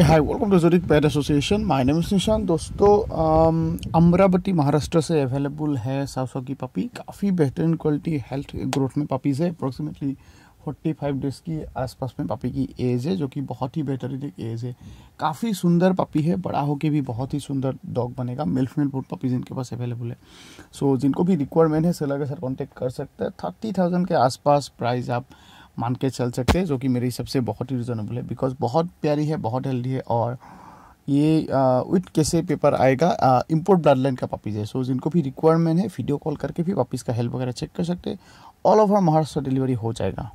hi welcome to जोरिक pet association my name is Nishan दोस्तों um, Amravati Maharashtra से अवेलेबल है सासो की पपी काफ़ी बेहतरीन क्वालिटी हेल्थ ग्रोथ में पपीज़ है अप्रोक्सीमेटली फोर्टी फाइव डेज़ की आसपास में पपी की एज है जो कि बहुत ही बेहतरीन एक एज है काफ़ी सुंदर पपी है बड़ा होके भी बहुत ही सुंदर डॉग बनेगा मिल्क मिल फूड पपी जिनके पास अवेलेबल है सो so, जिनको भी रिक्वायरमेंट है सेलर के साथ कॉन्टेक्ट कर सकते हैं थर्टी थाउजेंड के आसपास प्राइस आप मान के चल सकते हैं जो कि मेरे हिसाब से बहुत ही रिजनेबल है बिकॉज बहुत प्यारी है बहुत हेल्दी है और ये विथ कैसे पेपर आएगा इम्पोर्ट ब्लड लाइन का पापीज है सो so, जिनको भी रिक्वायरमेंट है वीडियो कॉल करके भी वापिस का हेल्प वगैरह चेक कर सकते हैं ऑल ओवर महाराष्ट्र डिलीवरी हो जाएगा